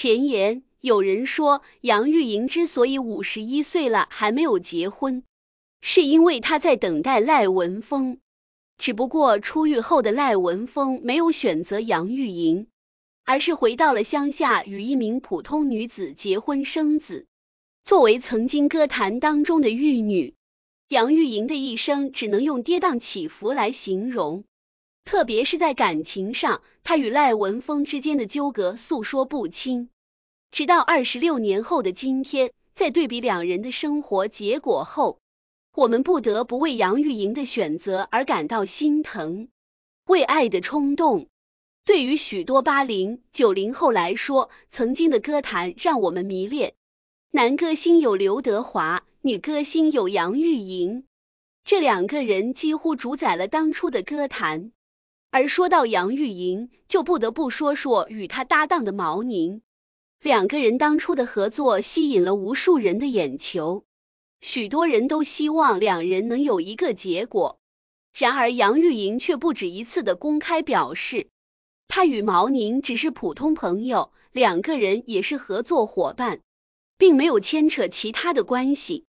前言，有人说杨钰莹之所以五十一岁了还没有结婚，是因为她在等待赖文峰。只不过出狱后的赖文峰没有选择杨钰莹，而是回到了乡下与一名普通女子结婚生子。作为曾经歌坛当中的玉女，杨钰莹的一生只能用跌宕起伏来形容。特别是在感情上，他与赖文峰之间的纠葛诉说不清。直到二十六年后的今天，在对比两人的生活结果后，我们不得不为杨钰莹的选择而感到心疼。为爱的冲动，对于许多八零、九零后来说，曾经的歌坛让我们迷恋。男歌星有刘德华，女歌星有杨钰莹，这两个人几乎主宰了当初的歌坛。而说到杨钰莹，就不得不说说与她搭档的毛宁。两个人当初的合作吸引了无数人的眼球，许多人都希望两人能有一个结果。然而杨钰莹却不止一次的公开表示，她与毛宁只是普通朋友，两个人也是合作伙伴，并没有牵扯其他的关系。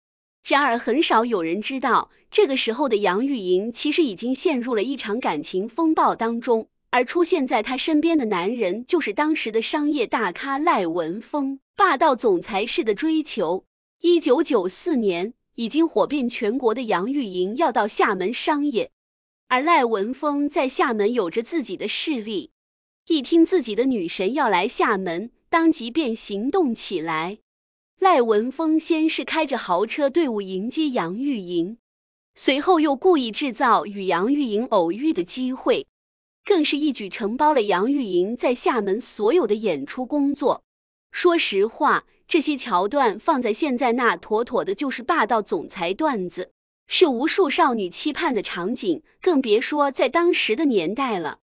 然而，很少有人知道，这个时候的杨玉莹其实已经陷入了一场感情风暴当中，而出现在她身边的男人，就是当时的商业大咖赖文峰，霸道总裁式的追求。一九九四年，已经火遍全国的杨玉莹要到厦门商业，而赖文峰在厦门有着自己的势力，一听自己的女神要来厦门，当即便行动起来。赖文峰先是开着豪车队伍迎接杨玉莹，随后又故意制造与杨玉莹偶遇的机会，更是一举承包了杨玉莹在厦门所有的演出工作。说实话，这些桥段放在现在，那妥妥的就是霸道总裁段子，是无数少女期盼的场景，更别说在当时的年代了。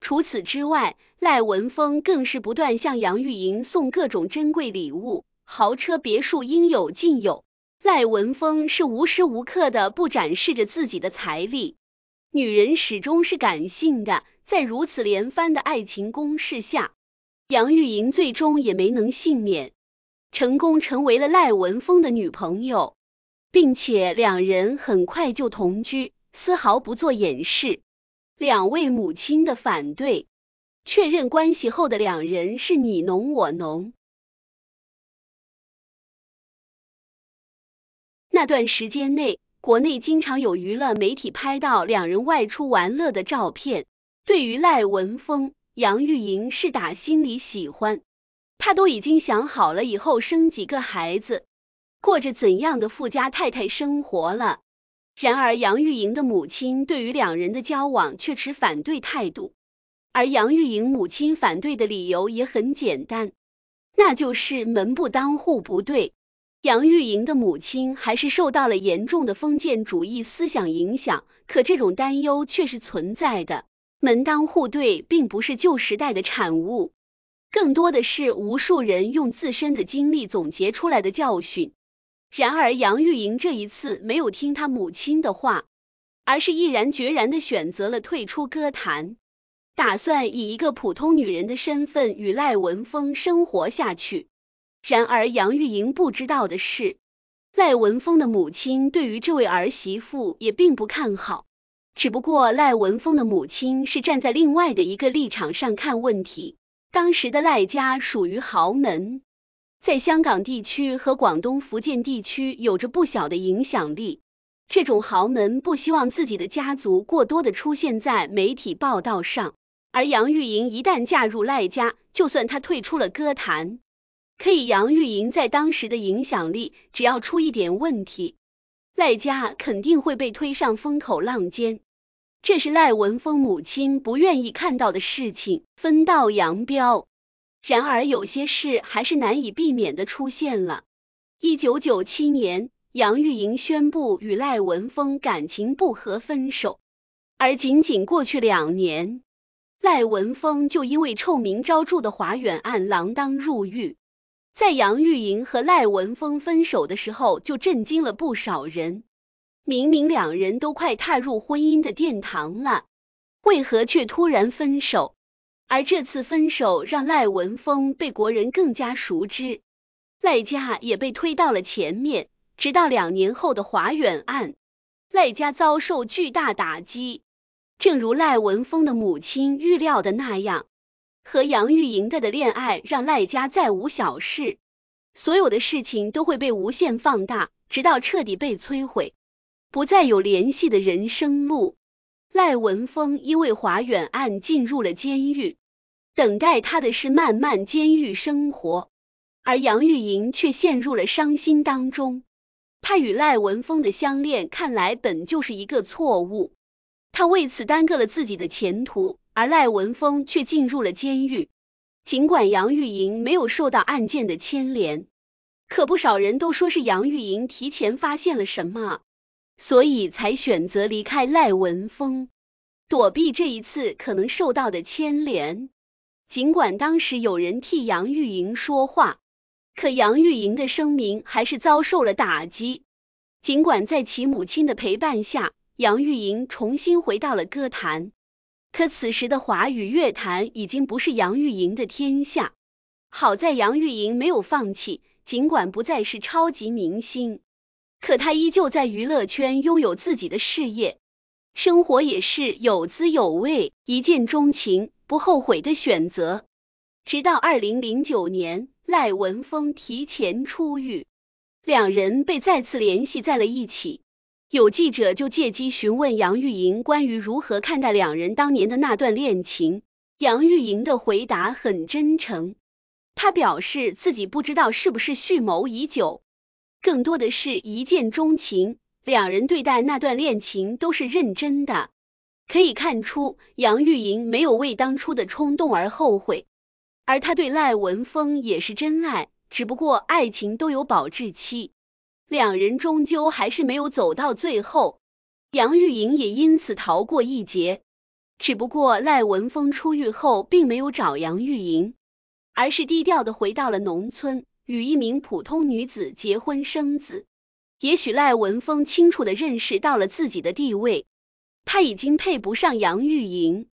除此之外，赖文峰更是不断向杨玉莹送各种珍贵礼物。豪车、别墅应有尽有，赖文峰是无时无刻的不展示着自己的财力。女人始终是感性的，在如此连番的爱情攻势下，杨玉莹最终也没能幸免，成功成为了赖文峰的女朋友，并且两人很快就同居，丝毫不做掩饰。两位母亲的反对，确认关系后的两人是你侬我侬。那段时间内，国内经常有娱乐媒体拍到两人外出玩乐的照片。对于赖文峰、杨钰莹是打心里喜欢，她都已经想好了以后生几个孩子，过着怎样的富家太太生活了。然而，杨钰莹的母亲对于两人的交往却持反对态度，而杨钰莹母亲反对的理由也很简单，那就是门不当户不对。杨钰莹的母亲还是受到了严重的封建主义思想影响，可这种担忧却是存在的。门当户对并不是旧时代的产物，更多的是无数人用自身的经历总结出来的教训。然而，杨钰莹这一次没有听她母亲的话，而是毅然决然的选择了退出歌坛，打算以一个普通女人的身份与赖文峰生活下去。然而，杨玉莹不知道的是，赖文峰的母亲对于这位儿媳妇也并不看好。只不过，赖文峰的母亲是站在另外的一个立场上看问题。当时的赖家属于豪门，在香港地区和广东、福建地区有着不小的影响力。这种豪门不希望自己的家族过多的出现在媒体报道上，而杨玉莹一旦嫁入赖家，就算她退出了歌坛。可以，杨玉莹在当时的影响力，只要出一点问题，赖家肯定会被推上风口浪尖，这是赖文峰母亲不愿意看到的事情。分道扬镳，然而有些事还是难以避免的出现了。一九九七年，杨玉莹宣布与赖文峰感情不和分手，而仅仅过去两年，赖文峰就因为臭名昭著的华远案锒铛入狱。在杨钰莹和赖文峰分手的时候，就震惊了不少人。明明两人都快踏入婚姻的殿堂了，为何却突然分手？而这次分手让赖文峰被国人更加熟知，赖家也被推到了前面。直到两年后的华远案，赖家遭受巨大打击。正如赖文峰的母亲预料的那样。和杨玉莹的的恋爱让赖家再无小事，所有的事情都会被无限放大，直到彻底被摧毁，不再有联系的人生路。赖文峰因为华远案进入了监狱，等待他的是漫漫监狱生活，而杨玉莹却陷入了伤心当中。他与赖文峰的相恋看来本就是一个错误，他为此耽搁了自己的前途。而赖文峰却进入了监狱，尽管杨玉莹没有受到案件的牵连，可不少人都说是杨玉莹提前发现了什么，所以才选择离开赖文峰，躲避这一次可能受到的牵连。尽管当时有人替杨玉莹说话，可杨玉莹的声明还是遭受了打击。尽管在其母亲的陪伴下，杨玉莹重新回到了歌坛。可此时的华语乐坛已经不是杨钰莹的天下。好在杨钰莹没有放弃，尽管不再是超级明星，可她依旧在娱乐圈拥有自己的事业，生活也是有滋有味。一见钟情，不后悔的选择。直到二零零九年，赖文峰提前出狱，两人被再次联系在了一起。有记者就借机询问杨钰莹关于如何看待两人当年的那段恋情，杨钰莹的回答很真诚，她表示自己不知道是不是蓄谋已久，更多的是一见钟情，两人对待那段恋情都是认真的，可以看出杨钰莹没有为当初的冲动而后悔，而她对赖文峰也是真爱，只不过爱情都有保质期。两人终究还是没有走到最后，杨玉莹也因此逃过一劫。只不过赖文峰出狱后，并没有找杨玉莹，而是低调的回到了农村，与一名普通女子结婚生子。也许赖文峰清楚的认识到了自己的地位，他已经配不上杨玉莹，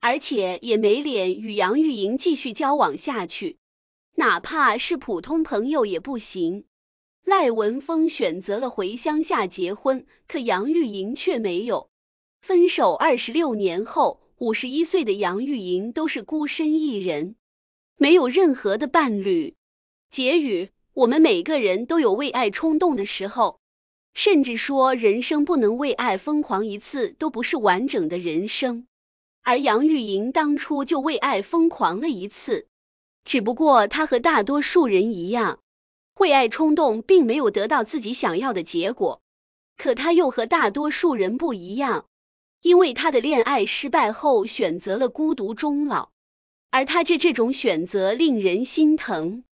而且也没脸与杨玉莹继续交往下去，哪怕是普通朋友也不行。赖文峰选择了回乡下结婚，可杨玉莹却没有。分手二十六年后，五十一岁的杨玉莹都是孤身一人，没有任何的伴侣。结语：我们每个人都有为爱冲动的时候，甚至说人生不能为爱疯狂一次都不是完整的人生。而杨玉莹当初就为爱疯狂了一次，只不过她和大多数人一样。为爱冲动，并没有得到自己想要的结果，可他又和大多数人不一样，因为他的恋爱失败后选择了孤独终老，而他这这种选择令人心疼。